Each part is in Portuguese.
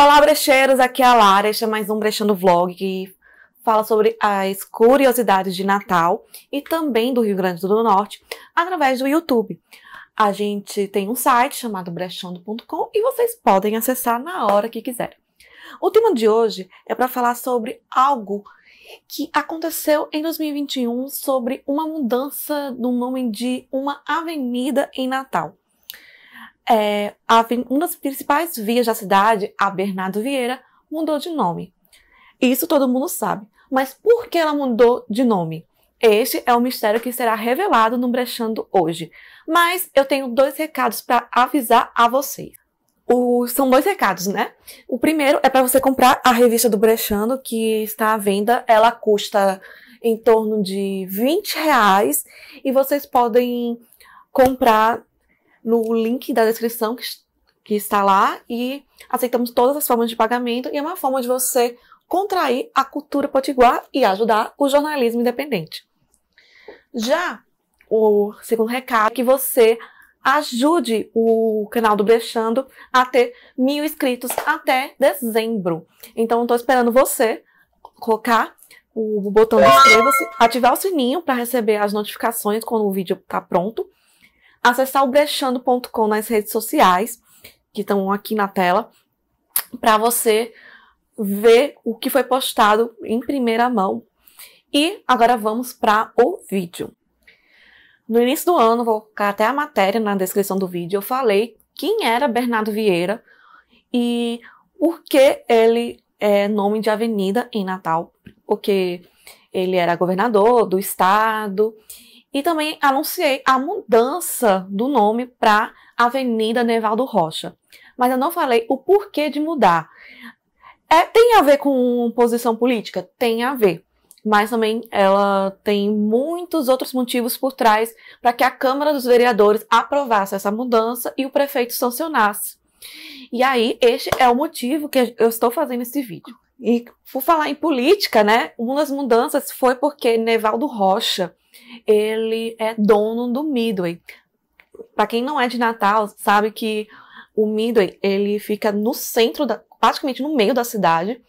Olá, brecheiros! Aqui é a Lara, este é mais um Brechando Vlog que fala sobre as curiosidades de Natal e também do Rio Grande do Norte através do YouTube. A gente tem um site chamado brechando.com e vocês podem acessar na hora que quiserem. O tema de hoje é para falar sobre algo que aconteceu em 2021 sobre uma mudança no nome de uma avenida em Natal é, a, uma das principais vias da cidade, a Bernardo Vieira, mudou de nome. Isso todo mundo sabe. Mas por que ela mudou de nome? Este é o mistério que será revelado no Brechando hoje. Mas eu tenho dois recados para avisar a vocês. O, são dois recados, né? O primeiro é para você comprar a revista do Brechando, que está à venda. Ela custa em torno de 20 reais e vocês podem comprar no link da descrição que, que está lá e aceitamos todas as formas de pagamento e é uma forma de você contrair a cultura potiguar e ajudar o jornalismo independente. Já o segundo recado é que você ajude o canal do Brechando a ter mil inscritos até dezembro. Então, estou esperando você colocar o botão de inscreva-se, ativar o sininho para receber as notificações quando o vídeo está pronto acessar o brechando.com nas redes sociais, que estão aqui na tela, para você ver o que foi postado em primeira mão. E agora vamos para o vídeo. No início do ano, vou colocar até a matéria na descrição do vídeo, eu falei quem era Bernardo Vieira e por que ele é nome de avenida em Natal, porque ele era governador do estado e também anunciei a mudança do nome para Avenida Nevaldo Rocha. Mas eu não falei o porquê de mudar. É, tem a ver com posição política? Tem a ver. Mas também ela tem muitos outros motivos por trás para que a Câmara dos Vereadores aprovasse essa mudança e o prefeito sancionasse. E aí, este é o motivo que eu estou fazendo esse vídeo. E por falar em política, né? Uma das mudanças foi porque Nevaldo Rocha ele é dono do Midway. Para quem não é de Natal, sabe que o Midway, ele fica no centro, da, praticamente no meio da cidade,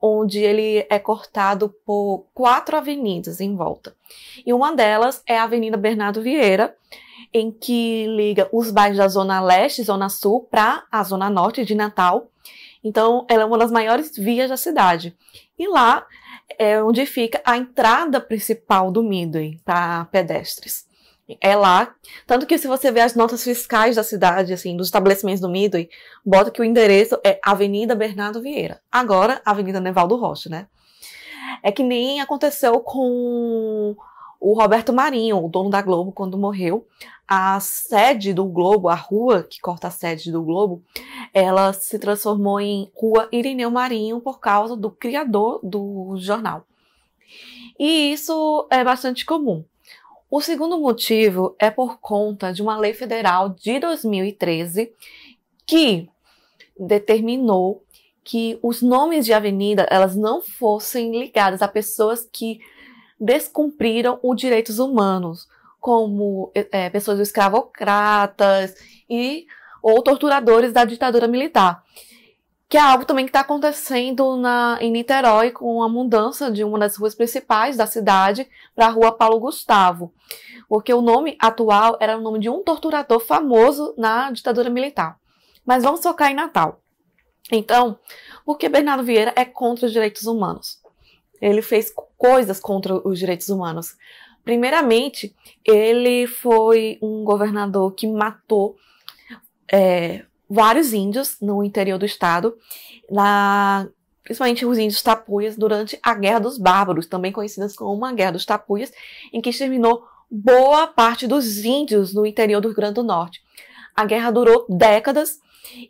onde ele é cortado por quatro avenidas em volta. E uma delas é a Avenida Bernardo Vieira, em que liga os bairros da Zona Leste, Zona Sul, para a Zona Norte de Natal. Então, ela é uma das maiores vias da cidade. E lá é onde fica a entrada principal do Midway para tá? pedestres. É lá. Tanto que se você ver as notas fiscais da cidade, assim, dos estabelecimentos do Midway, bota que o endereço é Avenida Bernardo Vieira. Agora, Avenida Nevaldo Rocha, né? É que nem aconteceu com o Roberto Marinho, o dono da Globo, quando morreu, a sede do Globo, a rua que corta a sede do Globo, ela se transformou em Rua Irineu Marinho por causa do criador do jornal. E isso é bastante comum. O segundo motivo é por conta de uma lei federal de 2013 que determinou que os nomes de avenida elas não fossem ligadas a pessoas que descumpriram os direitos humanos, como é, pessoas escravocratas e ou torturadores da ditadura militar. Que é algo também que está acontecendo na, em Niterói com a mudança de uma das ruas principais da cidade para a rua Paulo Gustavo. Porque o nome atual era o nome de um torturador famoso na ditadura militar. Mas vamos focar em Natal. Então, por que Bernardo Vieira é contra os direitos humanos? Ele fez coisas contra os direitos humanos. Primeiramente, ele foi um governador que matou é, vários índios no interior do estado, na, principalmente os índios tapuias, durante a Guerra dos Bárbaros, também conhecidas como a Guerra dos Tapuias, em que exterminou boa parte dos índios no interior do Rio Grande do Norte. A guerra durou décadas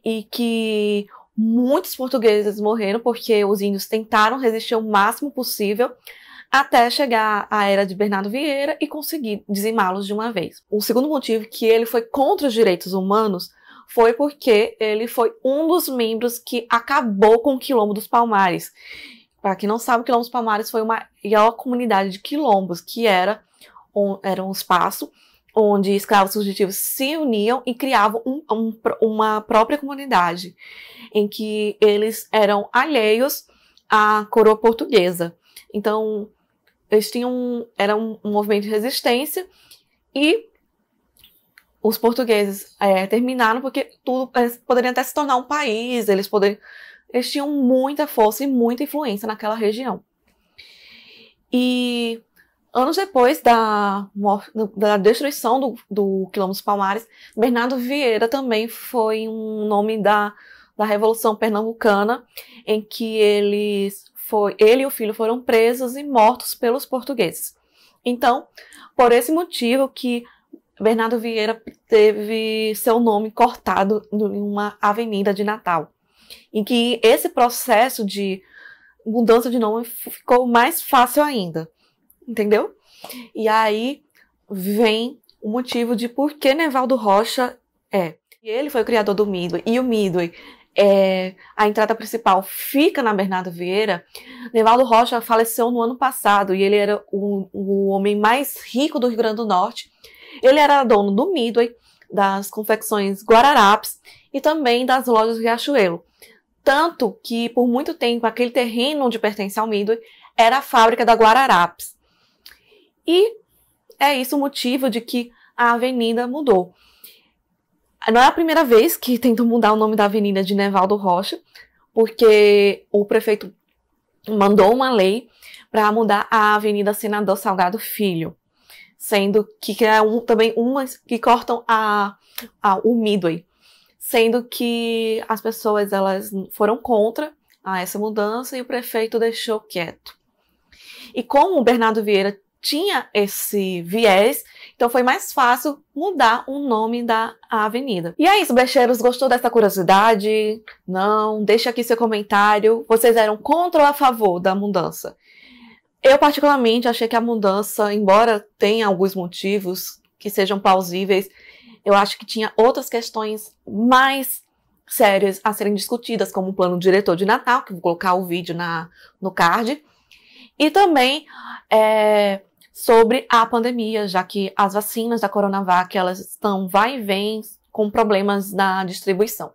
e que muitos portugueses morreram porque os índios tentaram resistir o máximo possível até chegar à era de Bernardo Vieira e conseguir dizimá-los de uma vez. O segundo motivo que ele foi contra os direitos humanos foi porque ele foi um dos membros que acabou com o Quilombo dos Palmares. Para quem não sabe, o Quilombo dos Palmares foi uma maior comunidade de quilombos, que era um, era um espaço onde escravos fugitivos se uniam e criavam um, um, uma própria comunidade, em que eles eram alheios à coroa portuguesa. Então, eles tinham um, era um, um, movimento de resistência e os portugueses é, terminaram porque tudo eles poderiam até se tornar um país, eles poderiam eles tinham muita força e muita influência naquela região. E anos depois da, da destruição do, do quilombo dos Palmares, Bernardo Vieira também foi um nome da, da Revolução Pernambucana, em que eles foi, ele e o filho foram presos e mortos pelos portugueses. Então, por esse motivo que Bernardo Vieira teve seu nome cortado em uma avenida de Natal, em que esse processo de mudança de nome ficou mais fácil ainda, entendeu? E aí vem o motivo de por que Nevaldo Rocha é. Ele foi o criador do Midway, e o Midway é, a entrada principal fica na Bernardo Vieira, Nevaldo Rocha faleceu no ano passado e ele era o, o homem mais rico do Rio Grande do Norte. Ele era dono do Midway, das confecções Guararapes e também das lojas Riachuelo. Tanto que, por muito tempo, aquele terreno onde pertence ao Midway era a fábrica da Guararapes. E é isso o motivo de que a avenida mudou. Não é a primeira vez que tentam mudar o nome da avenida de Nevaldo Rocha, porque o prefeito mandou uma lei para mudar a Avenida Senador Salgado Filho, sendo que é um, também umas que cortam a, a, o Midway, sendo que as pessoas elas foram contra a essa mudança e o prefeito deixou quieto. E como o Bernardo Vieira tinha esse viés então foi mais fácil mudar o nome da avenida. E é isso, brecheiros. Gostou dessa curiosidade? Não? Deixa aqui seu comentário. Vocês eram contra ou a favor da mudança? Eu, particularmente, achei que a mudança, embora tenha alguns motivos que sejam plausíveis, eu acho que tinha outras questões mais sérias a serem discutidas, como o plano diretor de Natal, que vou colocar o vídeo na, no card. E também é, sobre a pandemia, já que as vacinas da Coronavac elas estão vai e vem com problemas na distribuição.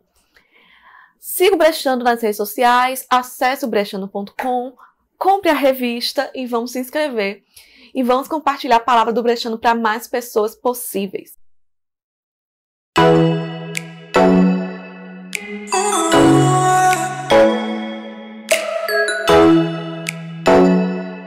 Siga o Brechando nas redes sociais, acesse o brechando.com, compre a revista e vamos se inscrever. E vamos compartilhar a palavra do Brechando para mais pessoas possíveis.